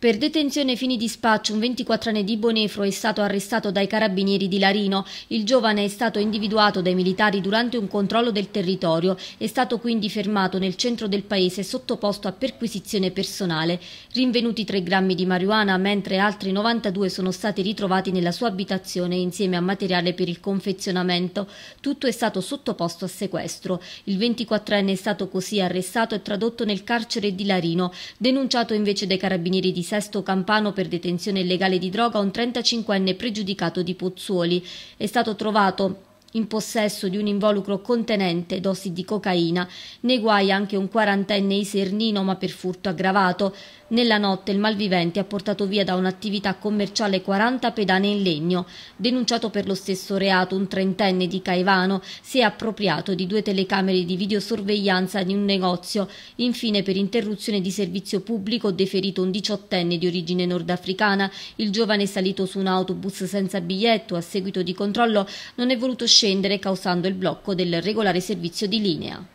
Per detenzione fini di spaccio, un 24enne di Bonefro è stato arrestato dai carabinieri di Larino. Il giovane è stato individuato dai militari durante un controllo del territorio. È stato quindi fermato nel centro del paese e sottoposto a perquisizione personale. Rinvenuti 3 grammi di marijuana, mentre altri 92 sono stati ritrovati nella sua abitazione insieme a materiale per il confezionamento. Tutto è stato sottoposto a sequestro. Il 24enne è stato così arrestato e tradotto nel carcere di Larino, denunciato invece dai carabinieri di sesto campano per detenzione illegale di droga un 35enne pregiudicato di Pozzuoli. È stato trovato in possesso di un involucro contenente dosi di cocaina. Nei guai anche un quarantenne isernino ma per furto aggravato. Nella notte il malvivente ha portato via da un'attività commerciale 40 pedane in legno. Denunciato per lo stesso reato un trentenne di Caivano si è appropriato di due telecamere di videosorveglianza di un negozio. Infine per interruzione di servizio pubblico deferito un diciottenne di origine nordafricana. Il giovane è salito su un autobus senza biglietto. A seguito di controllo non è voluto scegliere scendere causando il blocco del regolare servizio di linea.